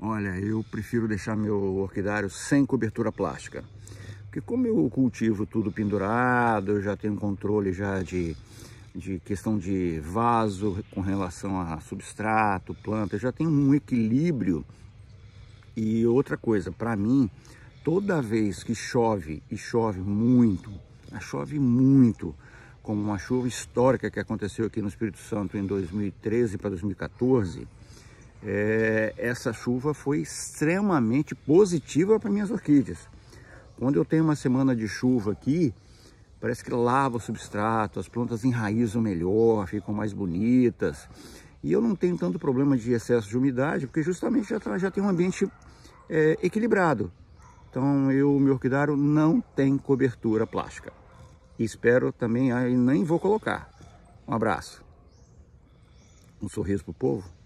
Olha, eu prefiro deixar meu orquidário sem cobertura plástica. Porque como eu cultivo tudo pendurado, eu já tenho controle já de, de questão de vaso com relação a substrato, planta, eu já tenho um equilíbrio. E outra coisa, para mim, toda vez que chove, e chove muito, chove muito, como uma chuva histórica que aconteceu aqui no Espírito Santo em 2013 para 2014, é, essa chuva foi extremamente positiva para minhas orquídeas. Quando eu tenho uma semana de chuva aqui, parece que lava o substrato, as plantas enraizam melhor, ficam mais bonitas. E eu não tenho tanto problema de excesso de umidade, porque justamente já, tá, já tem um ambiente é, equilibrado. Então, eu, meu orquidário não tem cobertura plástica. Espero também, aí nem vou colocar. Um abraço. Um sorriso pro povo.